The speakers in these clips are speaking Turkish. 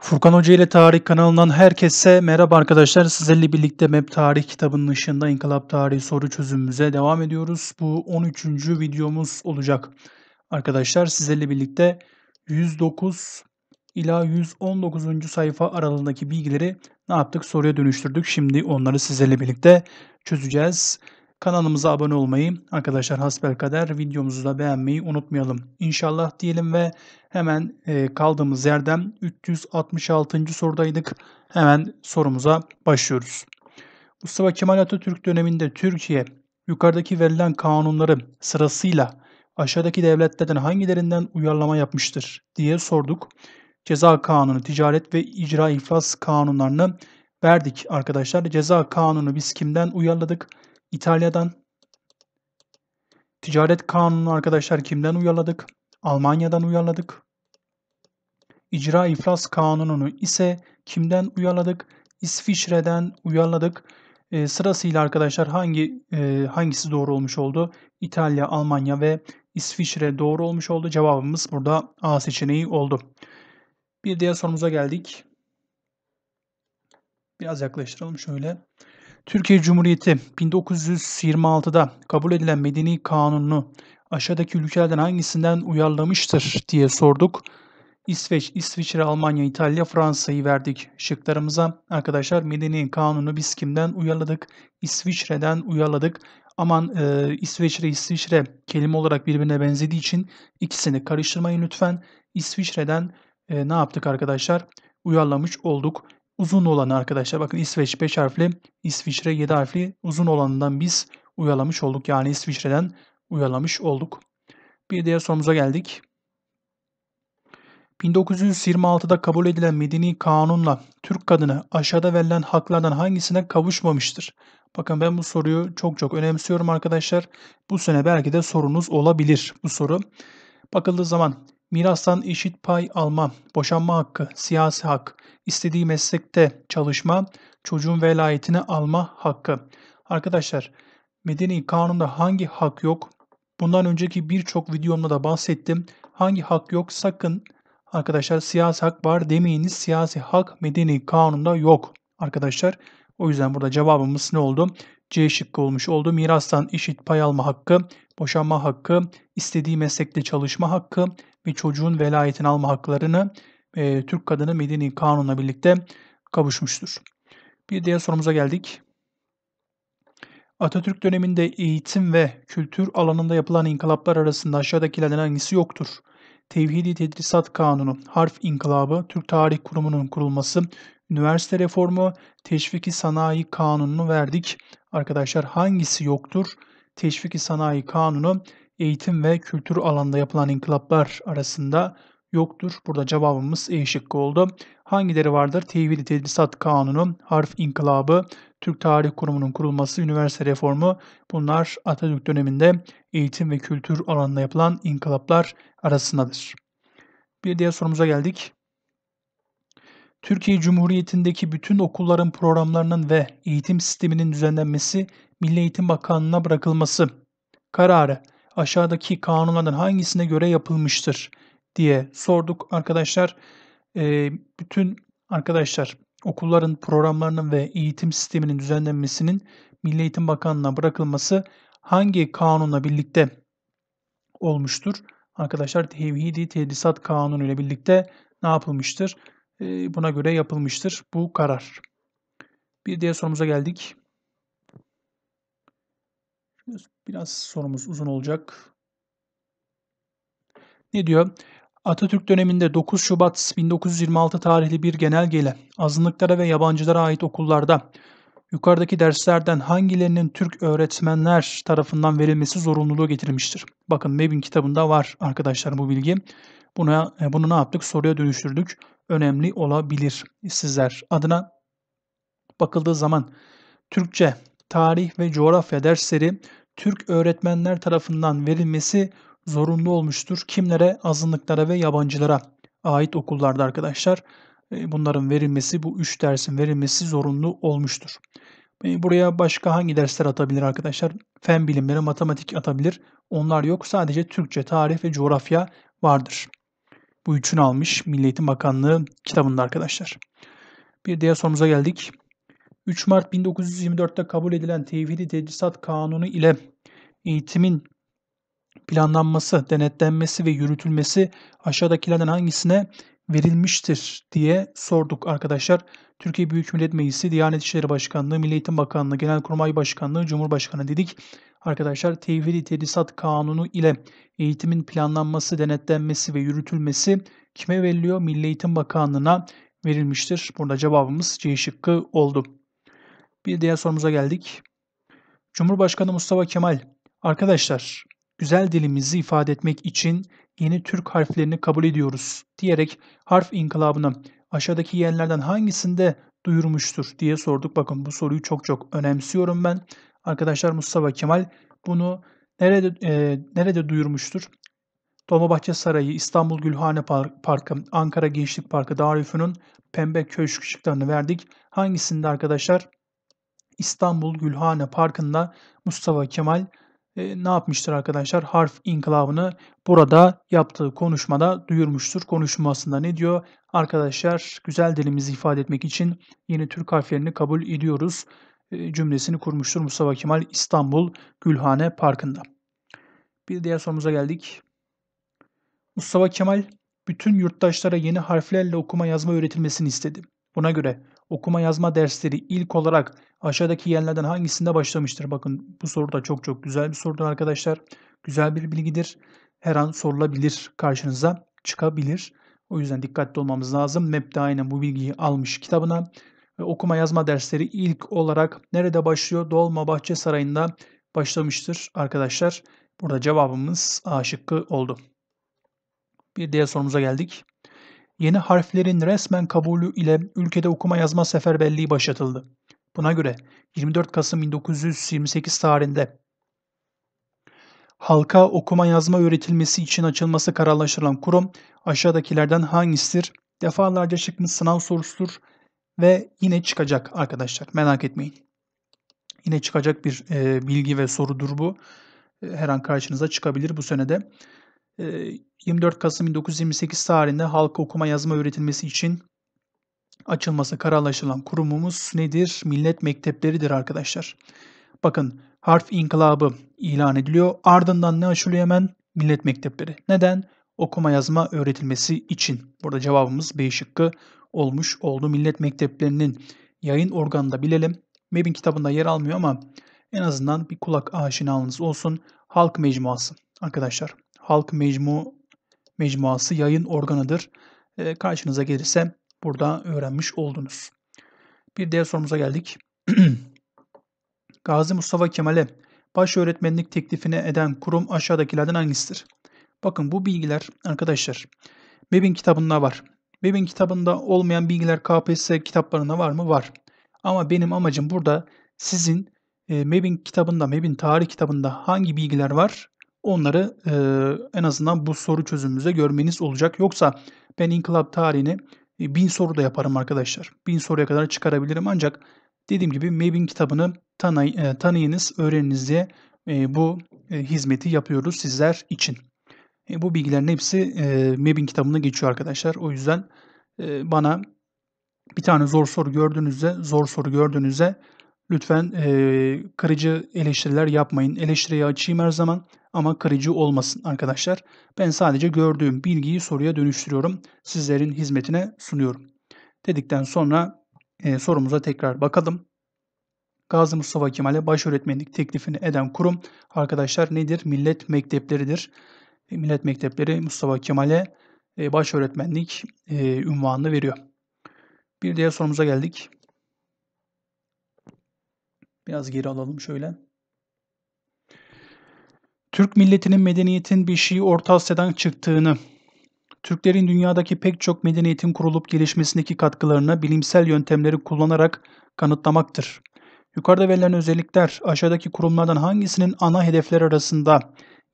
Furkan Hoca ile Tarih kanalından herkese merhaba arkadaşlar. Sizlerle birlikte MEP Tarih kitabının ışığında İnkılap Tarihi soru çözümümüze devam ediyoruz. Bu 13. videomuz olacak. Arkadaşlar sizlerle birlikte 109 ila 119. sayfa aralığındaki bilgileri ne yaptık? Soruya dönüştürdük. Şimdi onları sizlerle birlikte çözeceğiz. Kanalımıza abone olmayı, arkadaşlar hasbelkader videomuzu da beğenmeyi unutmayalım. İnşallah diyelim ve hemen e, kaldığımız yerden 366. sorudaydık. Hemen sorumuza başlıyoruz. Mustafa Kemal Atatürk döneminde Türkiye yukarıdaki verilen kanunları sırasıyla aşağıdaki devletlerden hangilerinden uyarlama yapmıştır diye sorduk. Ceza Kanunu, Ticaret ve icra iflas Kanunlarını verdik arkadaşlar. Ceza Kanunu biz kimden uyarladık? İtalya'dan. Ticaret kanunu arkadaşlar kimden uyarladık? Almanya'dan uyarladık. İcra iflas kanununu ise kimden uyarladık? İsviçre'den uyarladık. E, sırasıyla arkadaşlar hangi e, hangisi doğru olmuş oldu? İtalya, Almanya ve İsviçre doğru olmuş oldu. Cevabımız burada A seçeneği oldu. Bir diğer sorumuza geldik. Biraz yaklaştıralım şöyle. Türkiye Cumhuriyeti 1926'da kabul edilen medeni kanununu aşağıdaki ülkelerden hangisinden uyarlamıştır diye sorduk. İsveç, İsviçre, Almanya, İtalya, Fransa'yı verdik şıklarımıza. Arkadaşlar medeni kanunu biz kimden uyarladık? İsviçre'den uyarladık. Aman e, İsveçre, İsviçre kelime olarak birbirine benzediği için ikisini karıştırmayın lütfen. İsviçre'den e, ne yaptık arkadaşlar? Uyarlamış olduk uzun olan arkadaşlar. Bakın İsveç 5 harfli, İsviçre 7 harfli uzun olanından biz uyalamış olduk. Yani İsviçre'den uyalamış olduk. Bir diğer sorumuza geldik. 1926'da kabul edilen medeni kanunla Türk kadını aşağıda verilen haklardan hangisine kavuşmamıştır? Bakın ben bu soruyu çok çok önemsiyorum arkadaşlar. Bu sene belki de sorunuz olabilir bu soru. Bakıldığı zaman Mirastan eşit pay alma, boşanma hakkı, siyasi hak, istediği meslekte çalışma, çocuğun velayetini alma hakkı. Arkadaşlar medeni kanunda hangi hak yok? Bundan önceki birçok videomda da bahsettim. Hangi hak yok sakın arkadaşlar siyasi hak var demeyiniz. Siyasi hak medeni kanunda yok arkadaşlar. O yüzden burada cevabımız ne oldu? C şıkkı olmuş oldu. Mirastan eşit pay alma hakkı, boşanma hakkı, istediği meslekte çalışma hakkı, bir çocuğun velayetini alma haklarını e, Türk Kadını Medeni Kanun'la birlikte kavuşmuştur. Bir diğer sorumuza geldik. Atatürk döneminde eğitim ve kültür alanında yapılan inkılaplar arasında aşağıdakilerden hangisi yoktur? Tevhidi Tedrisat Kanunu, Harf İnkılabı, Türk Tarih Kurumu'nun kurulması, üniversite reformu, Teşviki Sanayi Kanunu'nu verdik. Arkadaşlar hangisi yoktur? Teşviki Sanayi Kanunu eğitim ve kültür alanında yapılan inkılaplar arasında yoktur. Burada cevabımız E şıkkı oldu. Hangileri vardır? Tevhid-i Tedrisat Kanunu, Harf İnkılabı, Türk Tarih Kurumu'nun kurulması, üniversite reformu bunlar Atatürk döneminde eğitim ve kültür alanında yapılan inkılaplar arasındadır. Bir diğer sorumuza geldik. Türkiye Cumhuriyeti'ndeki bütün okulların programlarının ve eğitim sisteminin düzenlenmesi Milli Eğitim Bakanlığı'na bırakılması kararı aşağıdaki kanunlardan hangisine göre yapılmıştır diye sorduk arkadaşlar. E, bütün arkadaşlar okulların programlarının ve eğitim sisteminin düzenlenmesinin Milli Eğitim Bakanlığı'na bırakılması hangi kanunla birlikte olmuştur? Arkadaşlar Tevhidi Tedrisat Kanunu ile birlikte ne yapılmıştır? E, buna göre yapılmıştır bu karar. Bir diğer sorumuza geldik. Biraz sorumuz uzun olacak. Ne diyor? Atatürk döneminde 9 Şubat 1926 tarihli bir genelgeyle azınlıklara ve yabancılara ait okullarda yukarıdaki derslerden hangilerinin Türk öğretmenler tarafından verilmesi zorunluluğu getirilmiştir? Bakın MEB'in kitabında var arkadaşlar bu bilgi. Buna, e, bunu ne yaptık? Soruya dönüştürdük. Önemli olabilir. Sizler adına bakıldığı zaman Türkçe tarih ve coğrafya dersleri Türk öğretmenler tarafından verilmesi zorunlu olmuştur. Kimlere? Azınlıklara ve yabancılara ait okullarda arkadaşlar e, bunların verilmesi, bu 3 dersin verilmesi zorunlu olmuştur. E, buraya başka hangi dersler atabilir arkadaşlar? Fen bilimleri, matematik atabilir. Onlar yok. Sadece Türkçe, tarih ve coğrafya vardır. Bu üçünü almış Milli Eğitim Bakanlığı kitabında arkadaşlar. Bir diğer sorumuza geldik. 3 Mart 1924'te kabul edilen Tevhidi Tedrisat Kanunu ile eğitimin planlanması, denetlenmesi ve yürütülmesi aşağıdakilerden hangisine verilmiştir diye sorduk arkadaşlar. Türkiye Büyük Millet Meclisi, Diyanet İşleri Başkanlığı, Milli Eğitim Bakanlığı, Genelkurmay Başkanlığı, Cumhurbaşkanı dedik. Arkadaşlar Tevhidi Tedrisat Kanunu ile eğitimin planlanması, denetlenmesi ve yürütülmesi kime veriliyor? Milli Eğitim Bakanlığı'na verilmiştir. Burada cevabımız C şıkkı oldu. Bir diğer sorumuza geldik. Cumhurbaşkanı Mustafa Kemal, arkadaşlar güzel dilimizi ifade etmek için yeni Türk harflerini kabul ediyoruz diyerek harf inkılabını aşağıdaki yerlerden hangisinde duyurmuştur diye sorduk. Bakın bu soruyu çok çok önemsiyorum ben. Arkadaşlar Mustafa Kemal bunu nerede e, nerede duyurmuştur? Dolmabahçe Sarayı, İstanbul Gülhane Parkı, Ankara Gençlik Parkı, Darülfünun Pembe Köşk ışıklarını verdik. Hangisinde arkadaşlar? İstanbul Gülhane Parkı'nda Mustafa Kemal e, ne yapmıştır arkadaşlar? Harf inkılabını burada yaptığı konuşmada duyurmuştur. Konuşmasında ne diyor? Arkadaşlar güzel dilimizi ifade etmek için yeni Türk harflerini kabul ediyoruz e, cümlesini kurmuştur Mustafa Kemal İstanbul Gülhane Parkı'nda. Bir diğer sorumuza geldik. Mustafa Kemal bütün yurttaşlara yeni harflerle okuma yazma öğretilmesini istedi. Buna göre Okuma yazma dersleri ilk olarak aşağıdaki yerlerden hangisinde başlamıştır? Bakın bu soru da çok çok güzel bir sorudur arkadaşlar. Güzel bir bilgidir. Her an sorulabilir karşınıza çıkabilir. O yüzden dikkatli olmamız lazım. MEP de aynen bu bilgiyi almış kitabına. Ve okuma yazma dersleri ilk olarak nerede başlıyor? Dolma Bahçe Sarayı'nda başlamıştır arkadaşlar. Burada cevabımız A şıkkı oldu. Bir diğer sorumuza geldik yeni harflerin resmen kabulü ile ülkede okuma yazma seferberliği başlatıldı. Buna göre 24 Kasım 1928 tarihinde halka okuma yazma öğretilmesi için açılması kararlaştırılan kurum aşağıdakilerden hangisidir? Defalarca çıkmış sınav sorusudur ve yine çıkacak arkadaşlar merak etmeyin. Yine çıkacak bir e, bilgi ve sorudur bu. E, her an karşınıza çıkabilir bu senede. 24 ee, Kasım 1928 tarihinde halka okuma yazma öğretilmesi için açılması kararlaşılan kurumumuz nedir? Millet mektepleridir arkadaşlar. Bakın harf inkılabı ilan ediliyor. Ardından ne açılıyor hemen? Millet mektepleri. Neden? Okuma yazma öğretilmesi için. Burada cevabımız B şıkkı olmuş oldu. Millet mekteplerinin yayın organında bilelim. MEB'in kitabında yer almıyor ama en azından bir kulak aşinalığınız olsun. Halk mecmuası arkadaşlar. Halk Mecmu Mecmuası yayın organıdır. E, karşınıza gelirse burada öğrenmiş oldunuz. Bir diğer sorumuza geldik. Gazi Mustafa Kemal'e baş öğretmenlik teklifini eden kurum aşağıdakilerden hangisidir? Bakın bu bilgiler arkadaşlar MEB'in kitabında var. MEB'in kitabında olmayan bilgiler KPSS kitaplarında var mı? Var. Ama benim amacım burada sizin e, MEB'in kitabında, MEB'in tarih kitabında hangi bilgiler var Onları e, en azından bu soru çözümümüzde görmeniz olacak. Yoksa ben inkılap tarihini e, bin soru da yaparım arkadaşlar. Bin soruya kadar çıkarabilirim ancak dediğim gibi MEB'in kitabını tanay, e, tanıyınız, öğreniniz diye e, bu e, hizmeti yapıyoruz sizler için. E, bu bilgilerin hepsi e, MEB'in kitabında geçiyor arkadaşlar. O yüzden e, bana bir tane zor soru gördüğünüzde, zor soru gördüğünüzde lütfen e, kırıcı eleştiriler yapmayın. Eleştiriye açayım her zaman ama kırıcı olmasın arkadaşlar. Ben sadece gördüğüm bilgiyi soruya dönüştürüyorum. Sizlerin hizmetine sunuyorum. Dedikten sonra e, sorumuza tekrar bakalım. Gazi Mustafa Kemal'e baş öğretmenlik teklifini eden kurum arkadaşlar nedir? Millet Mektepleridir. E, Millet Mektepleri Mustafa Kemal'e e, öğretmenlik e, ünvanını veriyor. Bir diğer sorumuza geldik. Biraz geri alalım şöyle. Türk milletinin medeniyetin bir şeyi Orta Asya'dan çıktığını, Türklerin dünyadaki pek çok medeniyetin kurulup gelişmesindeki katkılarını bilimsel yöntemleri kullanarak kanıtlamaktır. Yukarıda verilen özellikler aşağıdaki kurumlardan hangisinin ana hedefler arasında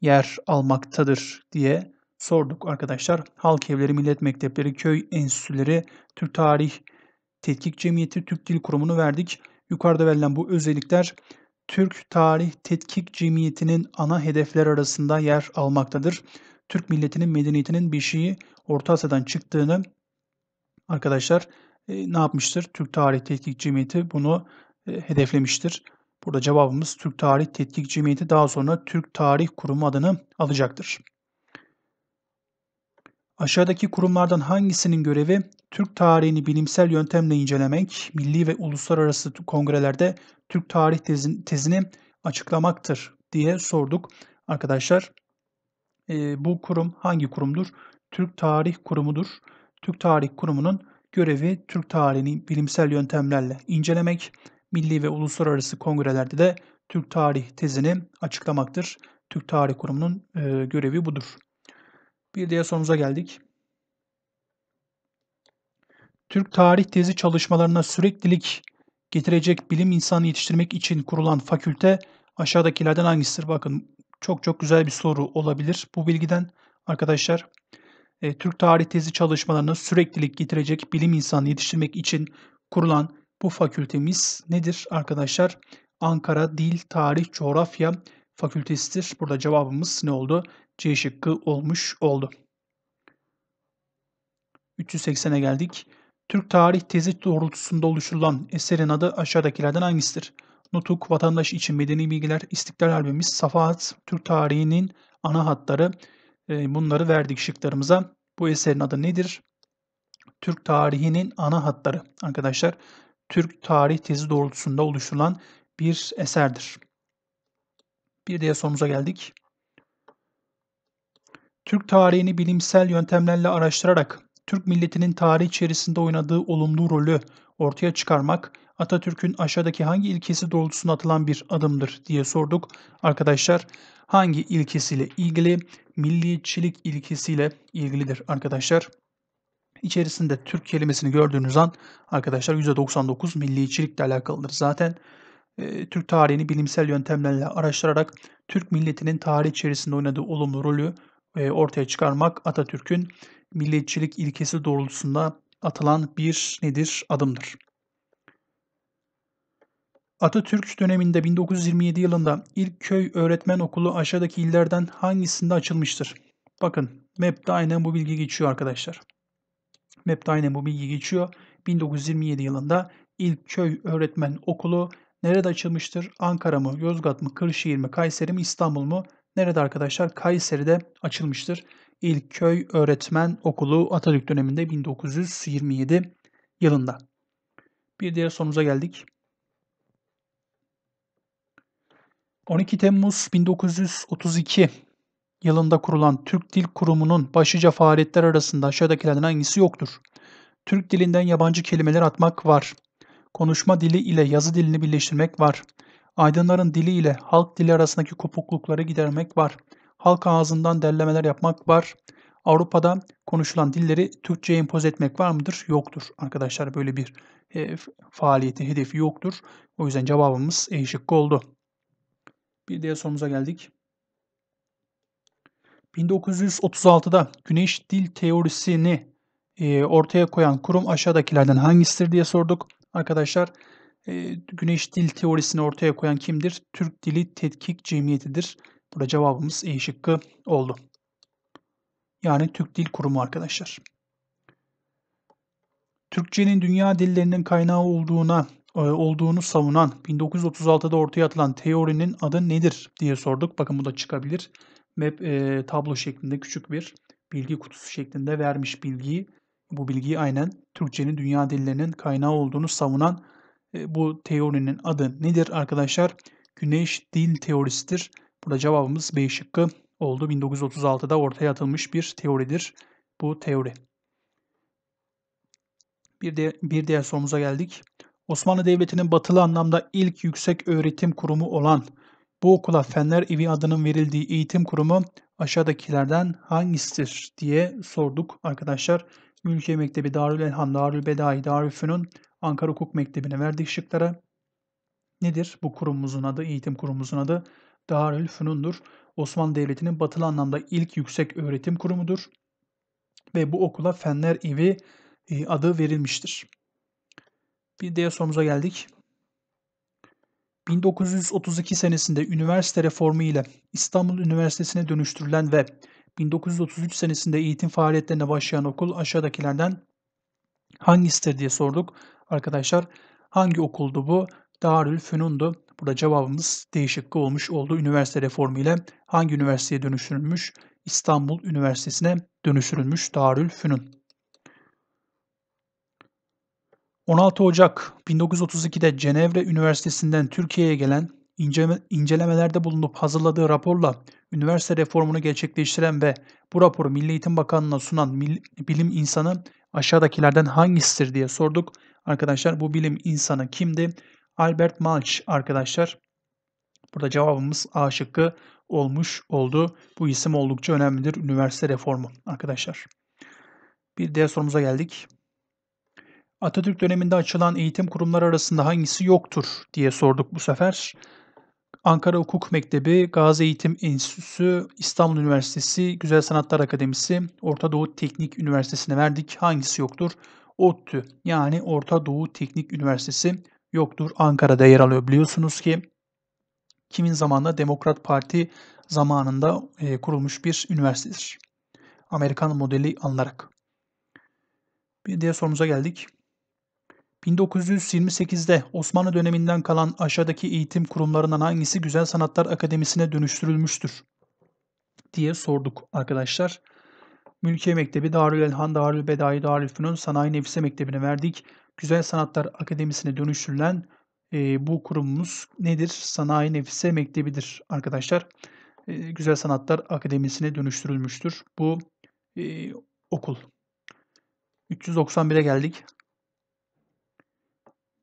yer almaktadır diye sorduk arkadaşlar. Halk evleri, millet mektepleri, köy enstitüleri, Türk Tarih Tetkik Cemiyeti, Türk Dil Kurumu'nu verdik. Yukarıda verilen bu özellikler Türk Tarih Tetkik Cemiyeti'nin ana hedefler arasında yer almaktadır. Türk milletinin medeniyetinin bir şeyi Orta Asya'dan çıktığını arkadaşlar e, ne yapmıştır? Türk Tarih Tetkik Cemiyeti bunu e, hedeflemiştir. Burada cevabımız Türk Tarih Tetkik Cemiyeti daha sonra Türk Tarih Kurumu adını alacaktır. Aşağıdaki kurumlardan hangisinin görevi Türk tarihini bilimsel yöntemle incelemek, milli ve uluslararası kongrelerde Türk tarih tezini, açıklamaktır diye sorduk arkadaşlar. E, bu kurum hangi kurumdur? Türk Tarih Kurumu'dur. Türk Tarih Kurumu'nun görevi Türk tarihini bilimsel yöntemlerle incelemek, milli ve uluslararası kongrelerde de Türk tarih tezini açıklamaktır. Türk Tarih Kurumu'nun e, görevi budur. Bir diğer sorumuza geldik. Türk tarih tezi çalışmalarına süreklilik getirecek bilim insanı yetiştirmek için kurulan fakülte aşağıdakilerden hangisidir? Bakın çok çok güzel bir soru olabilir bu bilgiden arkadaşlar. E, Türk tarih tezi çalışmalarına süreklilik getirecek bilim insanı yetiştirmek için kurulan bu fakültemiz nedir arkadaşlar? Ankara Dil, Tarih, Coğrafya Fakültesidir. Burada cevabımız ne oldu? C şıkkı olmuş oldu. 380'e geldik. Türk tarih tezi doğrultusunda oluşturulan eserin adı aşağıdakilerden hangisidir? Nutuk, Vatandaş için Medeni Bilgiler, İstiklal Albümümüz, Safahat, Türk tarihinin ana hatları. Ee, bunları verdik şıklarımıza. Bu eserin adı nedir? Türk tarihinin ana hatları arkadaşlar. Türk tarih tezi doğrultusunda oluşturulan bir eserdir. Bir diğer sorumuza geldik. Türk tarihini bilimsel yöntemlerle araştırarak Türk milletinin tarih içerisinde oynadığı olumlu rolü ortaya çıkarmak Atatürk'ün aşağıdaki hangi ilkesi doğrultusunda atılan bir adımdır diye sorduk. Arkadaşlar hangi ilkesiyle ilgili? Milliyetçilik ilkesiyle ilgilidir arkadaşlar. İçerisinde Türk kelimesini gördüğünüz an arkadaşlar %99 milliyetçilikle alakalıdır. Zaten e, Türk tarihini bilimsel yöntemlerle araştırarak Türk milletinin tarih içerisinde oynadığı olumlu rolü e, ortaya çıkarmak Atatürk'ün milliyetçilik ilkesi doğrultusunda atılan bir nedir? Adımdır. Atatürk döneminde 1927 yılında ilk köy öğretmen okulu aşağıdaki illerden hangisinde açılmıştır? Bakın map'te aynen bu bilgi geçiyor arkadaşlar. Map'te aynen bu bilgi geçiyor. 1927 yılında ilk köy öğretmen okulu nerede açılmıştır? Ankara mı, Yozgat mı, Kırşehir mi, Kayseri mi, İstanbul mu? Nerede arkadaşlar? Kayseri'de açılmıştır. İlk Köy Öğretmen Okulu Atatürk döneminde 1927 yılında. Bir diğer sonuza geldik. 12 Temmuz 1932 yılında kurulan Türk Dil Kurumu'nun başlıca faaliyetler arasında aşağıdakilerden hangisi yoktur? Türk dilinden yabancı kelimeler atmak var. Konuşma dili ile yazı dilini birleştirmek var. Aydınların dili ile halk dili arasındaki kopuklukları gidermek var halk ağzından derlemeler yapmak var. Avrupa'da konuşulan dilleri Türkçe'ye empoze etmek var mıdır? Yoktur. Arkadaşlar böyle bir e, faaliyeti, hedefi yoktur. O yüzden cevabımız E şıkkı oldu. Bir diğer sorumuza geldik. 1936'da güneş dil teorisini e, ortaya koyan kurum aşağıdakilerden hangisidir diye sorduk. Arkadaşlar e, güneş dil teorisini ortaya koyan kimdir? Türk Dili Tetkik Cemiyeti'dir. Burada cevabımız E şıkkı oldu. Yani Türk Dil Kurumu arkadaşlar. Türkçenin dünya dillerinin kaynağı olduğuna e, olduğunu savunan 1936'da ortaya atılan teorinin adı nedir diye sorduk. Bakın bu da çıkabilir. Map e, tablo şeklinde küçük bir bilgi kutusu şeklinde vermiş bilgiyi. Bu bilgiyi aynen Türkçenin dünya dillerinin kaynağı olduğunu savunan e, bu teorinin adı nedir arkadaşlar? Güneş dil teorisidir. Burada cevabımız B şıkkı oldu. 1936'da ortaya atılmış bir teoridir bu teori. Bir, de, bir diğer sorumuza geldik. Osmanlı Devleti'nin batılı anlamda ilk yüksek öğretim kurumu olan bu okula Fenler Evi adının verildiği eğitim kurumu aşağıdakilerden hangisidir diye sorduk arkadaşlar. Mülkiye Mektebi, Darül Elham, Darül Bedai, Darülfünun, Ankara Hukuk Mektebi'ne verdik şıklara. Nedir bu kurumumuzun adı, eğitim kurumumuzun adı? Darül Darülfünun'dur. Osmanlı Devleti'nin batılı anlamda ilk yüksek öğretim kurumudur ve bu okula Fenler İvi e, adı verilmiştir. Bir diğer sorumuza geldik. 1932 senesinde üniversite reformu ile İstanbul Üniversitesi'ne dönüştürülen ve 1933 senesinde eğitim faaliyetlerine başlayan okul aşağıdakilerden hangisidir diye sorduk arkadaşlar. Hangi okuldu bu? Darül Fünun'du. Burada cevabımız değişiklik olmuş oldu. Üniversite reformu ile hangi üniversiteye dönüştürülmüş? İstanbul Üniversitesi'ne dönüştürülmüş Darül Fünun. 16 Ocak 1932'de Cenevre Üniversitesi'nden Türkiye'ye gelen incelemelerde bulunup hazırladığı raporla üniversite reformunu gerçekleştiren ve bu raporu Milli Eğitim Bakanlığı'na sunan bilim insanı aşağıdakilerden hangisidir diye sorduk. Arkadaşlar bu bilim insanı kimdi? Albert Malch arkadaşlar. Burada cevabımız A şıkkı olmuş oldu. Bu isim oldukça önemlidir. Üniversite reformu arkadaşlar. Bir diğer sorumuza geldik. Atatürk döneminde açılan eğitim kurumları arasında hangisi yoktur diye sorduk bu sefer. Ankara Hukuk Mektebi, Gazi Eğitim Enstitüsü, İstanbul Üniversitesi, Güzel Sanatlar Akademisi, Orta Doğu Teknik Üniversitesi'ne verdik. Hangisi yoktur? ODTÜ yani Orta Doğu Teknik Üniversitesi yoktur. Ankara'da yer alıyor. Biliyorsunuz ki kimin zamanında Demokrat Parti zamanında e, kurulmuş bir üniversitedir. Amerikan modeli alınarak. Bir diğer sorumuza geldik. 1928'de Osmanlı döneminden kalan aşağıdaki eğitim kurumlarından hangisi Güzel Sanatlar Akademisi'ne dönüştürülmüştür? diye sorduk arkadaşlar. Mülkiye Mektebi, Darül Elhan, Darül Bedai, Darül Fünun, Sanayi Nefise Mektebi'ne verdik. Güzel Sanatlar Akademisi'ne dönüştürülen e, bu kurumumuz nedir? Sanayi Nefise Mektebi'dir arkadaşlar. E, Güzel Sanatlar Akademisi'ne dönüştürülmüştür bu e, okul. 391'e geldik.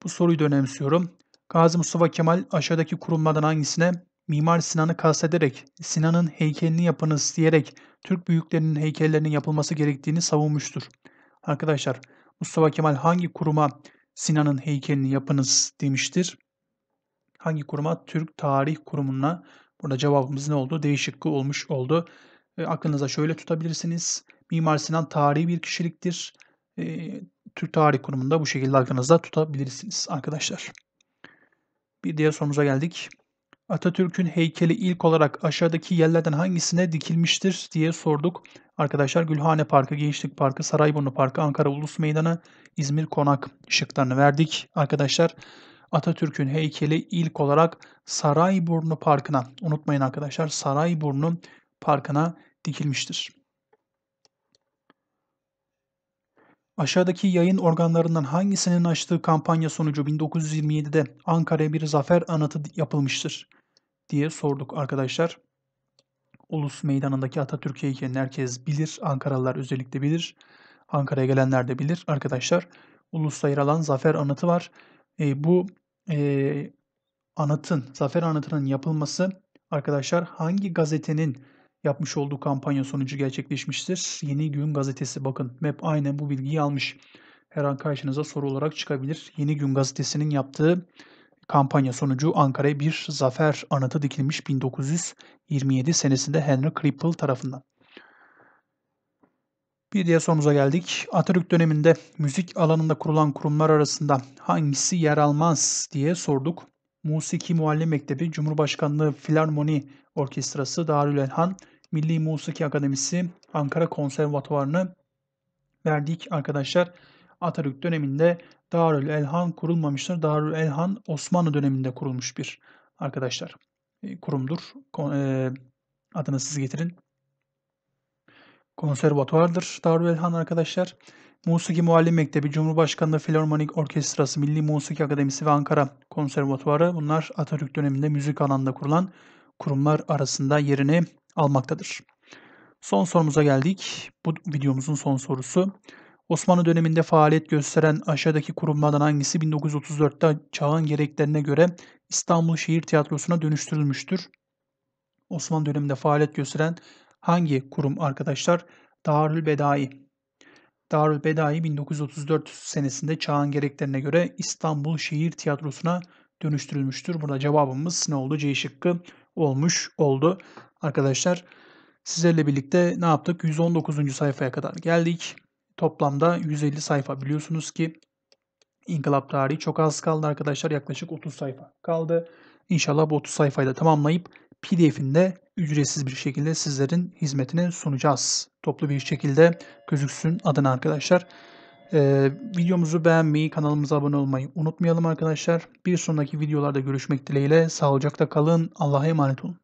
Bu soruyu da önemsiyorum. Gazi Mustafa Kemal aşağıdaki kurumlardan hangisine Mimar Sinan'ı kastederek Sinan'ın heykelini yapınız diyerek Türk büyüklerinin heykellerinin yapılması gerektiğini savunmuştur. Arkadaşlar Mustafa Kemal hangi kuruma Sinan'ın heykelini yapınız demiştir? Hangi kuruma? Türk Tarih Kurumu'na. Burada cevabımız ne oldu? D olmuş oldu. E, aklınıza şöyle tutabilirsiniz. Mimar Sinan tarihi bir kişiliktir. E, Türk Tarih Kurumu'nda bu şekilde aklınızda tutabilirsiniz arkadaşlar. Bir diğer sorumuza geldik. Atatürk'ün heykeli ilk olarak aşağıdaki yerlerden hangisine dikilmiştir diye sorduk. Arkadaşlar Gülhane Parkı, Gençlik Parkı, Sarayburnu Parkı, Ankara Ulus Meydanı, İzmir Konak şıklarını verdik. Arkadaşlar Atatürk'ün heykeli ilk olarak Sarayburnu Parkı'na, unutmayın arkadaşlar Sarayburnu Parkı'na dikilmiştir. Aşağıdaki yayın organlarından hangisinin açtığı kampanya sonucu 1927'de Ankara'ya bir zafer anıtı yapılmıştır? diye sorduk arkadaşlar. Ulus Meydanı'ndaki Atatürk heykelini herkes bilir. Ankaralılar özellikle bilir. Ankara'ya gelenler de bilir arkadaşlar. Ulus'ta yer alan Zafer Anıtı var. E, bu e, anıtın, Zafer Anıtı'nın yapılması arkadaşlar hangi gazetenin yapmış olduğu kampanya sonucu gerçekleşmiştir? Yeni Gün Gazetesi bakın. MEP aynen bu bilgiyi almış. Her an karşınıza soru olarak çıkabilir. Yeni Gün Gazetesi'nin yaptığı Kampanya sonucu Ankara'ya bir zafer anıtı dikilmiş 1927 senesinde Henry Cripple tarafından. Bir diğer sorumuza geldik. Atatürk döneminde müzik alanında kurulan kurumlar arasında hangisi yer almaz diye sorduk. Musiki Muallim Mektebi, Cumhurbaşkanlığı Filarmoni Orkestrası, Darülelhan, Milli Musiki Akademisi, Ankara Konservatuvarı'nı verdik arkadaşlar. Atatürk döneminde Darül Elhan kurulmamıştır. Darül Elhan Osmanlı döneminde kurulmuş bir arkadaşlar e, kurumdur. E, adını siz getirin. Konservatuardır Darül Elhan arkadaşlar. Musiki Muallim Mektebi, Cumhurbaşkanlığı Filarmonik Orkestrası, Milli Musiki Akademisi ve Ankara Konservatuarı bunlar Atatürk döneminde müzik alanında kurulan kurumlar arasında yerini almaktadır. Son sorumuza geldik. Bu videomuzun son sorusu. Osmanlı döneminde faaliyet gösteren aşağıdaki kurumlardan hangisi 1934'te çağın gereklerine göre İstanbul Şehir Tiyatrosu'na dönüştürülmüştür? Osmanlı döneminde faaliyet gösteren hangi kurum arkadaşlar? Darül Bedai. Darül Bedai 1934 senesinde çağın gereklerine göre İstanbul Şehir Tiyatrosu'na dönüştürülmüştür. Burada cevabımız ne oldu? C şıkkı olmuş oldu. Arkadaşlar sizlerle birlikte ne yaptık? 119. sayfaya kadar geldik. Toplamda 150 sayfa biliyorsunuz ki İnkılap tarihi çok az kaldı arkadaşlar. Yaklaşık 30 sayfa kaldı. İnşallah bu 30 sayfayı da tamamlayıp PDF'inde ücretsiz bir şekilde sizlerin hizmetine sunacağız. Toplu bir şekilde gözüksün adına arkadaşlar. Ee, videomuzu beğenmeyi, kanalımıza abone olmayı unutmayalım arkadaşlar. Bir sonraki videolarda görüşmek dileğiyle. Sağlıcakla kalın. Allah'a emanet olun.